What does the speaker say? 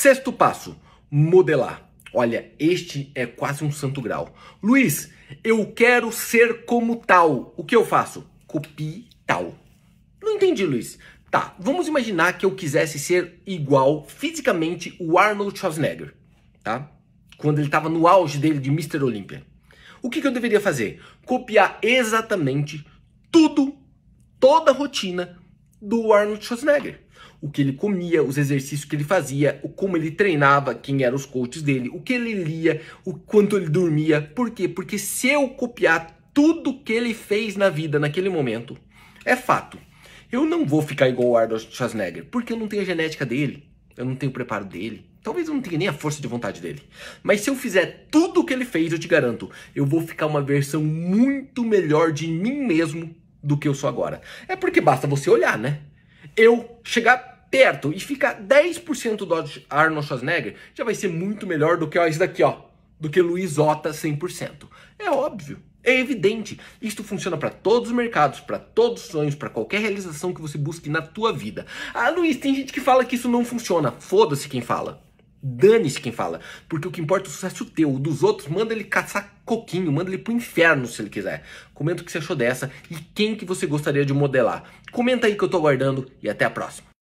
Sexto passo: modelar. Olha, este é quase um santo grau. Luiz, eu quero ser como tal. O que eu faço? Copie tal. Não entendi, Luiz. Tá, vamos imaginar que eu quisesse ser igual fisicamente o Arnold Schwarzenegger, tá? Quando ele estava no auge dele de Mr. Olympia. O que, que eu deveria fazer? Copiar exatamente tudo, toda a rotina, do Arnold Schwarzenegger. O que ele comia, os exercícios que ele fazia, o como ele treinava, quem eram os coaches dele, o que ele lia, o quanto ele dormia. Por quê? Porque se eu copiar tudo que ele fez na vida naquele momento, é fato. Eu não vou ficar igual o Arnold Schwarzenegger, porque eu não tenho a genética dele, eu não tenho o preparo dele, Talvez eu não tenha nem a força de vontade dele. Mas se eu fizer tudo o que ele fez, eu te garanto, eu vou ficar uma versão muito melhor de mim mesmo do que eu sou agora. É porque basta você olhar, né? Eu chegar perto e ficar 10% do Arnold Schwarzenegger já vai ser muito melhor do que ó, esse daqui, ó. Do que Luiz Ota 100%. É óbvio. É evidente. Isto funciona para todos os mercados, para todos os sonhos, para qualquer realização que você busque na tua vida. Ah, Luiz, tem gente que fala que isso não funciona. Foda-se quem fala. Dane-se quem fala. Porque o que importa é o sucesso teu. O dos outros, manda ele caçar coquinho, manda ele pro inferno se ele quiser. Comenta o que você achou dessa e quem que você gostaria de modelar. Comenta aí que eu tô aguardando e até a próxima.